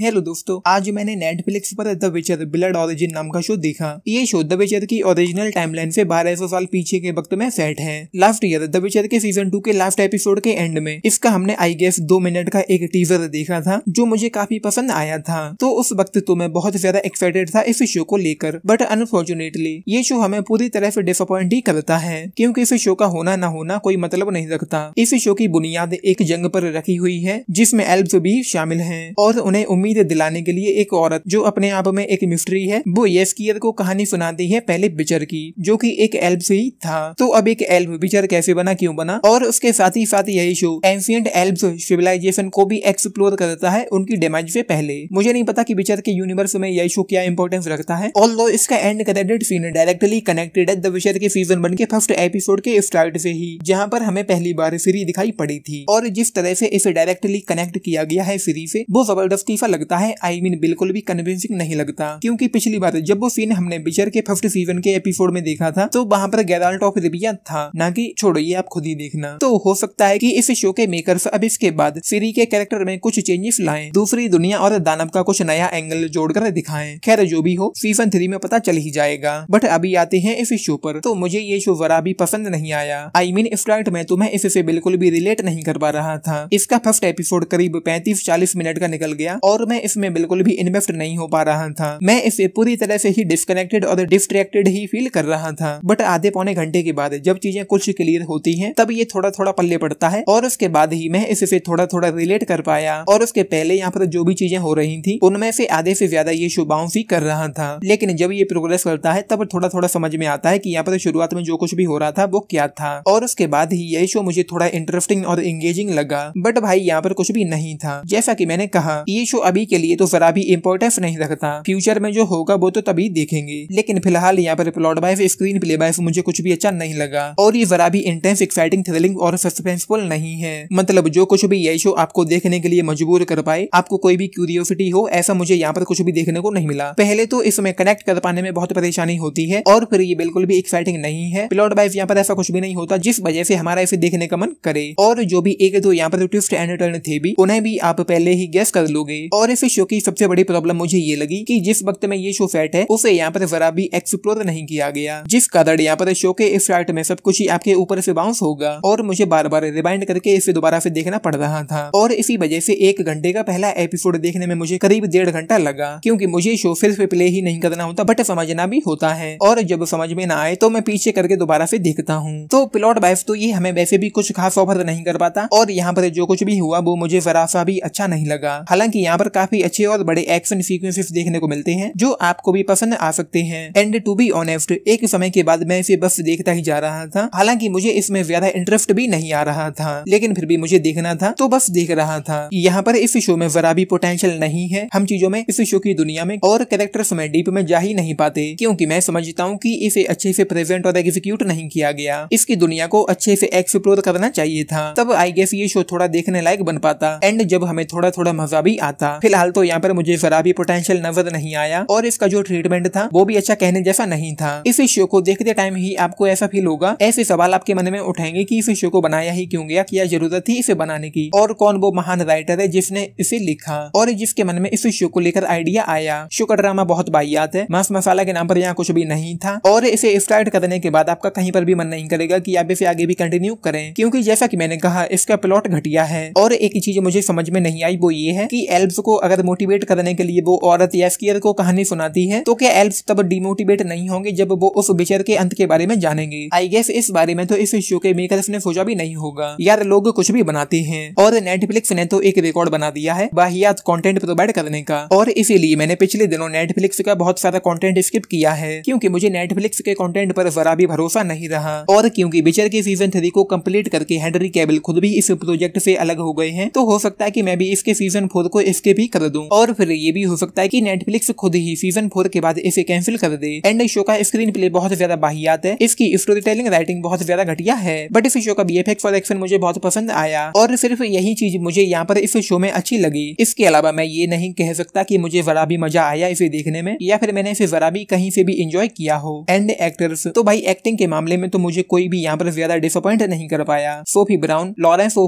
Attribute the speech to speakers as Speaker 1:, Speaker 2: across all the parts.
Speaker 1: Hello दोस्तों आज मैंने नेटफ्लिक्स पर द विचर ब्लड ओरिजिन नाम का शो देखा ये शो द विचर की ओरिजिनल टाइमलाइन से 1200 साल पीछे के वक्त में सेट है लास्ट ईयर द विचर के सीजन टू के लास्ट एपिसोड के एंड में इसका हमने आई गेस दो मिनट का एक टीजर देखा था जो मुझे काफी पसंद आया था तो उस वक्त तो मैं बहुत ज्यादा एक्साइटेड था इस शो को लेकर बट अनफॉर्चुनेटली ये शो हमें पूरी तरह से डिसअपॉइंट ही करता है क्यूँकी इस शो का होना न होना कोई मतलब नहीं रखता इस शो की बुनियाद एक जंग पर रखी हुई है जिसमे एल्ब भी शामिल है और उन्हें उम्मीद दिलाने के लिए एक औरत जो अपने आप में एक मिस्ट्री है वो येस्कियर को कहानी सुनाती है पहले बिचर की जो कि एक एल्ब से ही था तो अब एक एल्ब बिचर कैसे बना क्यों बना और उसके साथ ही साथ यही शो एंसियंट एल्ब्स सिविलाइजेशन को भी एक्सप्लोर करता है उनकी डेमेज से पहले मुझे नहीं पता कि बिचर के यूनिवर्स में यही शो क्या इंपॉर्टेंस रखता है और इसका end credit scene directly connected है द विचर के सीजन वन के फर्स्ट एपिसोड के स्टार्ट से ही जहाँ पर हमें पहली बार सीरी दिखाई पड़ी थी और जिस तरह से इसे डायरेक्टली कनेक्ट किया गया है सीरी से वो जबरदस्ती लगता है आई I मीन mean, बिल्कुल भी कन्विंसिंग नहीं लगता क्योंकि पिछली बार जब वो सीन हमने बिचर के फिफ्ट सीजन के एपिसोड में देखा था तो वहाँ पर गैराल्ट ऑफ रिबिया था ना कि छोड़ो ये आप खुद ही देखना तो हो सकता है कि इस शो के मेकर्स अब इसके बाद सीरी के कैरेक्टर में कुछ चेंजेस लाएं दूसरी दुनिया और दानव का कुछ नया एंगल जोड़कर दिखाएं खैर जो भी हो सीजन थ्री में पता चल ही जाएगा बट अभी आते हैं इस शो पर तो मुझे ये शो जरा भी पसंद नहीं आया आई मीन स्टार्ट में तुम्हें तो इससे बिल्कुल भी रिलेट नहीं कर पा रहा था इसका फर्स्ट एपिसोड करीब पैंतीस चालीस मिनट का निकल गया और और मैं इसमें बिल्कुल भी इन्वेस्ट नहीं हो पा रहा था मैं इसे पूरी तरह से ही डिस्कनेक्टेड और डिस्ट्रेक्टेड ही फील कर रहा था बट आधे पौने घंटे के बाद जब चीजें कुछ क्लियर होती है तब ये थोड़ा थोड़ा पल्ले पड़ता है और उसके बाद ही मैं इससे थोड़ा थोड़ा रिलेट कर पाया और उसके पहले यहाँ पर जो भी चीजें हो रही थी उनमें से आधे से ज्यादा ये शुभाओं भी कर रहा था लेकिन जब ये प्रोग्रेस करता है तब थोड़ा थोड़ा समझ में आता है कि यहाँ पर शुरुआत में जो कुछ भी हो रहा था वो क्या था और उसके बाद ही ये शो मुझे थोड़ा इंटरेस्टिंग और एंगेजिंग लगा बट भाई यहाँ पर कुछ भी नहीं था जैसा की मैंने कहा ये शो अभी के लिए तो भी इम्पोर्टेंस नहीं रखता फ्यूचर में जो होगा वो तो तभी देखेंगे लेकिन फिलहाल यहाँ पर plot wise screenplay wise मुझे कुछ भी अच्छा नहीं लगा और ये जरा भी इंटेंस एक्साइटिंग थ्रिलिंग और सस्पेंसफुल नहीं है मतलब जो कुछ भी ये शो आपको देखने के लिए मजबूर कर पाए आपको कोई भी क्यूरियोसिटी हो ऐसा मुझे यहाँ पर कुछ भी देखने को नहीं मिला पहले तो इसमें कनेक्ट कर पाने में बहुत परेशानी होती है और फिर ये बिल्कुल भी एक्साइटिंग नहीं है प्लॉट वाइफ यहाँ पर ऐसा कुछ भी नहीं होता जिस वजह से हमारा इसे देखने का मन करे और जो भी एक दो यहाँ पर ट्विस्ट एंड टर्न थे भी उन्हें भी आप पहले ही गैस कर लोगे और और इस शो की सबसे बड़ी प्रॉब्लम मुझे ये लगी कि जिस वक्त में ये शो फैट है उसे यहाँ पर जरा भी एक्सप्लोर नहीं किया गया जिस कारण यहाँ पर शो के स्टार्ट में सब कुछ ही आपके ऊपर से बाउंस होगा और मुझे बार बार रिमाइंड करके इसे दोबारा से देखना पड़ रहा था और इसी वजह से एक घंटे का पहला एपिसोड देखने में मुझे करीब डेढ़ घंटा लगा क्यूँकी मुझे शो सिर्फ प्ले ही नहीं करना होता बट समझना भी होता है और जब समझ में न आए तो मैं पीछे करके दोबारा से देखता हूँ तो प्लॉट बाइस तो ये हमें वैसे भी कुछ खास ऑफर नहीं कर पाता और यहाँ पर जो कुछ भी हुआ वो मुझे जरा सा भी अच्छा नहीं लगा हालांकि यहाँ पर काफी अच्छे और बड़े एक्शन सीक्वेंसेस देखने को मिलते हैं जो आपको भी पसंद आ सकते हैं एंड टू बी ऑनेस्ट एक समय के बाद मैं इसे बस देखता ही जा रहा था हालांकि मुझे इसमें ज्यादा इंटरेस्ट भी नहीं आ रहा था लेकिन फिर भी मुझे देखना था तो बस देख रहा था यहाँ पर इस शो में जरा भी पोटेंशियल नहीं है हम चीजों में इस शो की दुनिया में और कैरेक्टर में डीप में जा ही नहीं पाते क्यूँकी मैं समझता हूँ की इसे अच्छे से प्रेजेंट और एग्जीक्यूट नहीं किया गया इसकी दुनिया को अच्छे से एक्सप्लोर करना चाहिए था तब आई गेस ये शो थोड़ा देखने लायक बन पाता एंड जब हमें थोड़ा थोड़ा मजा भी आता फिलहाल तो यहाँ पर मुझे जरा भी पोटेंशियल नजर नहीं आया और इसका जो ट्रीटमेंट था वो भी अच्छा कहने जैसा नहीं था इस शो को देखते टाइम ही आपको ऐसा फील होगा ऐसे सवाल आपके मन में उठाएंगे की इस शो को बनाया ही क्यों गया क्या जरूरत थी इसे बनाने की और कौन वो महान राइटर है जिसने इसे लिखा और जिसके मन में इस शो को लेकर आइडिया आया शो का ड्रामा बहुत बाहियात है मांस मसाला के नाम पर यहाँ कुछ भी नहीं था और इसे स्टार्ट करने के बाद आपका कहीं पर भी मन नहीं करेगा कि आप इसे आगे भी कंटिन्यू करें क्योंकि जैसा कि मैंने कहा इसका प्लॉट घटिया है और एक चीज मुझे समझ में नहीं आई वो ये है कि एल्ब्स को को अगर मोटिवेट करने के लिए वो औरत एस्कियर को कहानी सुनाती है तो क्या एल्फ तब डिमोटिवेट नहीं होंगे जब वो उस बिचर के अंत के बारे में जानेंगे आई गेस इस बारे में तो इस शो के मेकर ने सोचा भी नहीं होगा यार लोग कुछ भी बनाते हैं और नेटफ्लिक्स ने तो एक रिकॉर्ड बना दिया है वाहियात कॉन्टेंट प्रोवाइड करने का और इसीलिए मैंने पिछले दिनों नेटफ्लिक्स का बहुत सारा कॉन्टेंट स्किप किया है क्योंकि मुझे नेटफ्लिक्स के कॉन्टेंट पर जरा भी भरोसा नहीं रहा और क्योंकि बिचर के सीजन थ्री को कम्प्लीट करके हेनरी केबल खुद भी इस प्रोजेक्ट से अलग हो गए हैं तो हो सकता है कि मैं भी इसके सीजन फोर को स्किप भी कर दूं और फिर ये भी हो सकता है कि नेटफ्लिक्स खुद ही सीजन फोर के बाद इसे कैंसिल कर दे एंड शो का स्क्रीन प्ले बहुत ज्यादा बाहियात है इसकी स्टोरी टेलिंग राइटिंग बहुत ज्यादा घटिया है बट इस शो का बी और एक्शन मुझे बहुत पसंद आया और सिर्फ यही चीज मुझे यहाँ पर इस शो में अच्छी लगी इसके अलावा मैं ये नहीं कह सकता की मुझे जरा भी मजा आया इसे देखने में या फिर मैंने इसे जरा भी कहीं से भी इंजॉय किया हो एंड एक्टर्स तो भाई एक्टिंग के मामले में तो मुझे कोई भी यहाँ पर ज्यादा डिसअपॉइंट नहीं कर पाया सोफी ब्राउन लॉरेंस ओ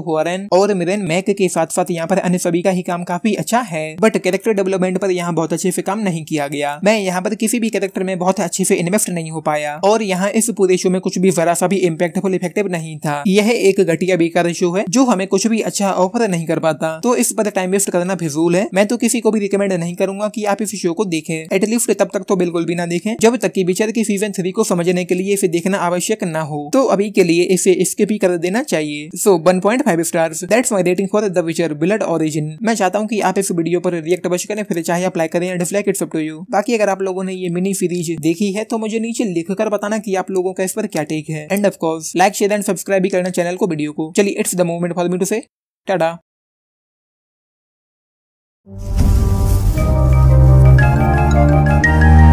Speaker 1: और मिरेन मैक के साथ साथ यहाँ पर अन्य सभी का ही काम काफी अच्छा अच्छा है बट कैरेक्टर डेवलपमेंट पर यहाँ बहुत अच्छे से काम नहीं किया गया मैं यहाँ पर किसी भी कैरेक्टर में बहुत अच्छे से इन्वेस्ट नहीं हो पाया और यहाँ इस पूरे शो में कुछ भी जरा सा भी इम्पेक्टफुल इफेक्टिव नहीं था यह एक घटिया बेकार शो है जो हमें कुछ भी अच्छा ऑफर नहीं कर पाता तो इस पर टाइम वेस्ट करना फिजूल है मैं तो किसी को भी रिकमेंड नहीं करूंगा की आप इस शो को देखें एटलीस्ट तब तक तो बिल्कुल भी ना देखे जब तक की बिचर की सीजन थ्री को समझने के लिए इसे देखना आवश्यक न हो तो अभी के लिए इसे स्किप ही कर देना चाहिए so one point five stars that's my rating for the Witcher blood origin मैं चाहता हूँ की आप इस वीडियो पर रिएक्ट अवश्य करें फिर चाहे अप्लाई करें या dislike it's up to you बाकी अगर आप लोगों ने ये मिनी सीरीज देखी है तो मुझे नीचे लिखकर बताना की आप लोगों का इस पर क्या टेक है and of course like share and subscribe भी करना चैनल को वीडियो को चलिए it's the moment for me to say tata Thank you.